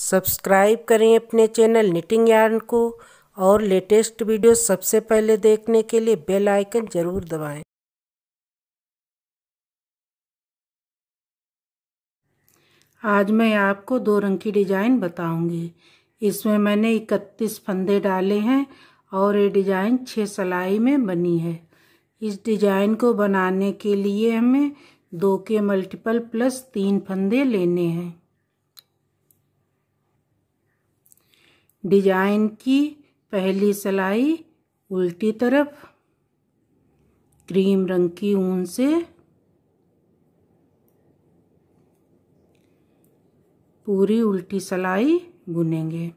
Subscribe करें अपने channel knitting yarn को और लेटेस्ट वीडियो सबसे पहले देखने के लिए बेल आइकन ज़रूर दबाएं। आज मैं आपको दो रंग की डिज़ाइन बताऊंगी। इसमें मैंने 31 फंदे डाले हैं और ये डिज़ाइन छः सलाई में बनी है इस डिज़ाइन को बनाने के लिए हमें दो के मल्टीपल प्लस तीन फंदे लेने हैं डिजाइन की पहली सलाई उल्टी तरफ क्रीम रंग की ऊन से पूरी उल्टी सलाई बुनेंगे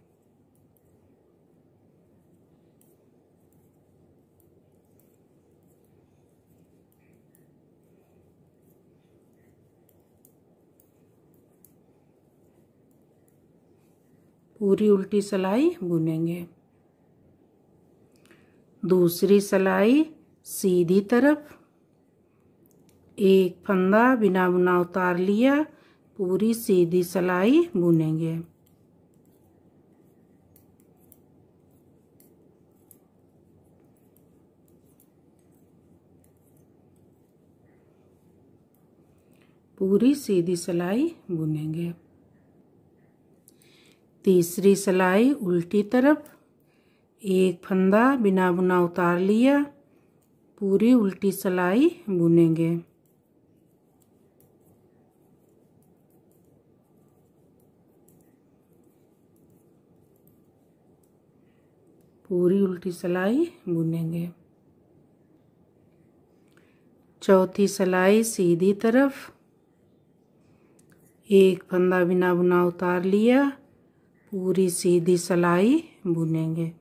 पूरी उल्टी सलाई बुनेंगे दूसरी सलाई सीधी तरफ एक फंदा बिना बुना उतार लिया पूरी सीधी सलाई बुनेंगे पूरी सीधी सलाई बुनेंगे तीसरी सिलाई उल्टी तरफ एक फंदा बिना बुना उतार लिया पूरी उल्टी सिलाई बुनेंगे पूरी उल्टी सिलाई बुनेंगे चौथी सिलाई सीधी तरफ एक फंदा बिना बुना उतार लिया पूरी सीधी सलाई बुनेंगे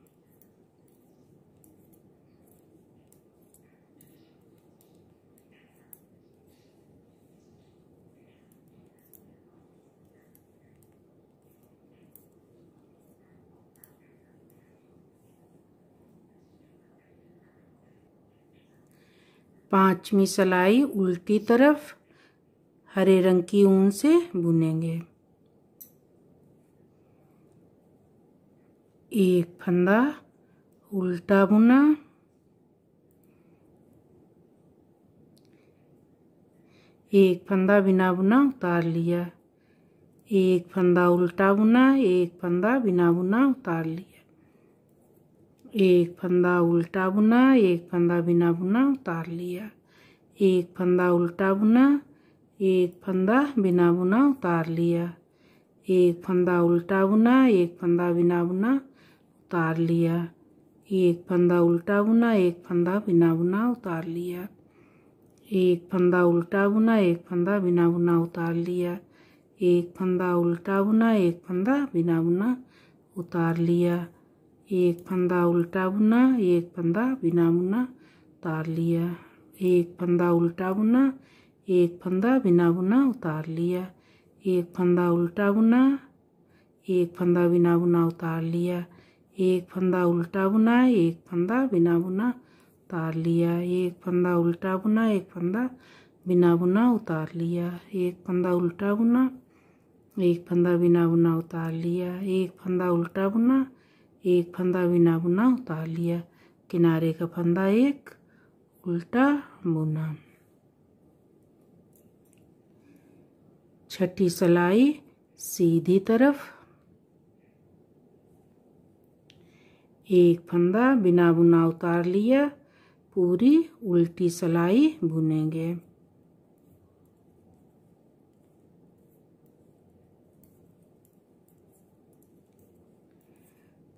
पांचवी सलाई उल्टी तरफ हरे रंग की ऊन से बुनेंगे एक फंदा उल्टा बुना एक फंदा बिना बुना उतार लिया एक फंदा उल्टा बुना एक फंदा बिना बुना उतार लिया एक फंदा उल्टा बुना एक फंदा बिना बुना उतार लिया एक फंदा उल्टा बुना एक फंदा बिना बुना उतार लिया एक फंदा उल्टा बुना एक फंदा बिना बुना उतार लिया एक फंदा उल्टा बुना एक फंदा बिना बुना उतार लिया एक फंदा उल्टा बुना एक फंदा बिना बुना उतार लिया एक फंदा उल्टा बुना एक फंदा बिना बुना उतार लिया एक फंदा उल्टा बुना एक फंदा बिना बुना उतार लिया एक फंदा उल्टा बुना एक फंदा बिना बुना उतार लिया एक फंदा उल्टा बुना एक फंदा बिना बुना उतार लिया एक फंदा उल्टा बुना एक फंदा बिना बुना उतार लिया एक फंदा उल्टा बुना एक फंदा बिना बुना उतार लिया एक फंदा उल्टा बुना एक फंदा बिना बुना उतार लिया एक फंदा उल्टा बुना एक फंदा बिना बुना उतार लिया किनारे का फंदा एक उल्टा बुना छठी सलाई सीधी तरफ एक फंदा बिना बुना उतार लिया पूरी उल्टी सलाई बुनेंगे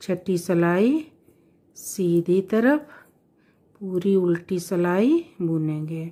छठी सलाई सीधी तरफ पूरी उल्टी सलाई बुनेंगे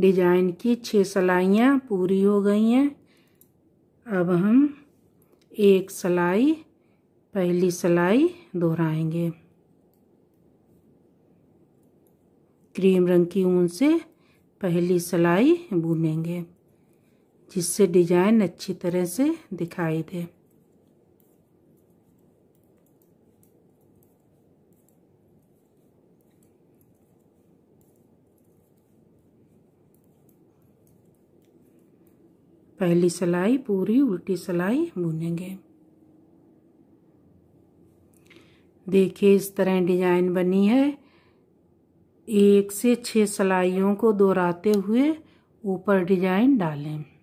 डिजाइन की छः सलाइयाँ पूरी हो गई हैं अब हम एक सलाई पहली सलाई दोहराएंगे क्रीम रंग की ऊन से पहली सलाई बुनेंगे जिससे डिजाइन अच्छी तरह से दिखाई दे पहली सिलाई पूरी उल्टी सिलाई बुनेंगे देखिए इस तरह डिजाइन बनी है एक से छह सिलाइयों को दोहराते हुए ऊपर डिजाइन डालें